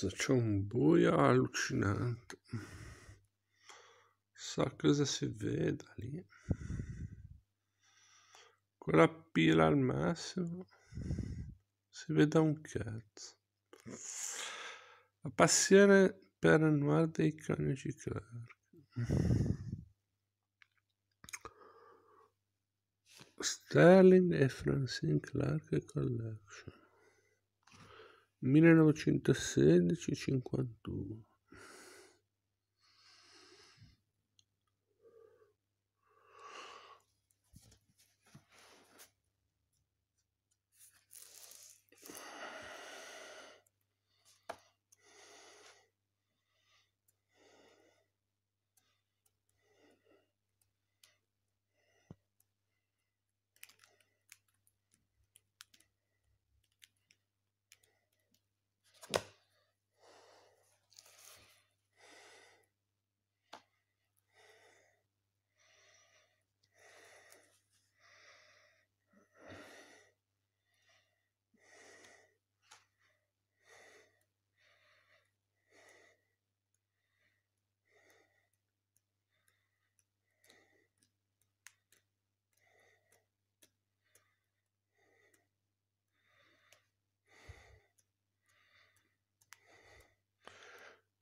Cazzo, c'è un buio allucinante. Sa cosa si veda lì. Con la pila al massimo. Si veda un cazzo. La passione per annuare dei coniugi Clark. Sterling e Francine Clark Collection. 1916-51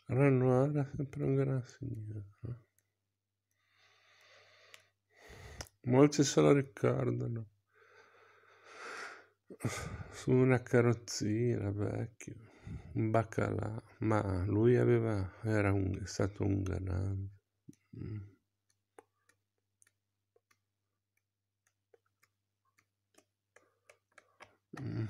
Renoir procrastinava. Molti se lo ricordano su una carrozzina vecchio, un baccalà, ma lui aveva, era un, stato un galante. Mm.